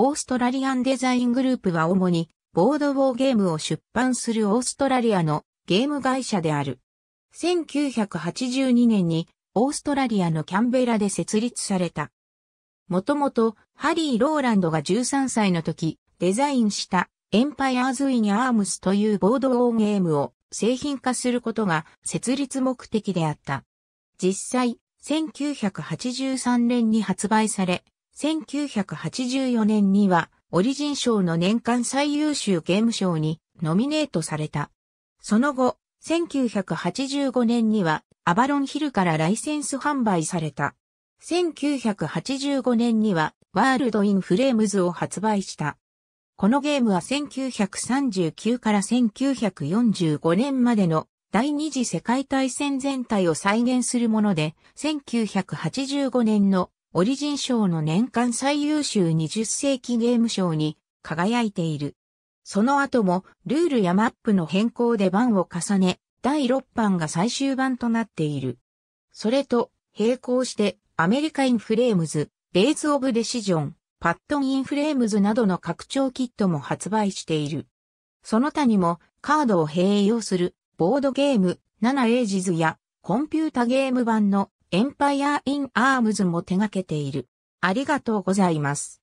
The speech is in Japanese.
オーストラリアンデザイングループは主にボードウォーゲームを出版するオーストラリアのゲーム会社である。1982年にオーストラリアのキャンベラで設立された。もともとハリー・ローランドが13歳の時デザインしたエンパイアーズ・イン・アームスというボードウォーゲームを製品化することが設立目的であった。実際、1983年に発売され、1984年には、オリジン賞の年間最優秀ゲーム賞にノミネートされた。その後、1985年には、アバロンヒルからライセンス販売された。1985年には、ワールド・イン・フレームズを発売した。このゲームは1939から1945年までの第二次世界大戦全体を再現するもので、1985年のオリジン賞の年間最優秀20世紀ゲーム賞に輝いている。その後もルールやマップの変更で版を重ね、第6版が最終版となっている。それと並行してアメリカインフレームズ、レイズ・オブ・デシジョン、パットン・インフレームズなどの拡張キットも発売している。その他にもカードを併用するボードゲーム7エイジズやコンピュータゲーム版のエンパイア・イン・アームズも手掛けている。ありがとうございます。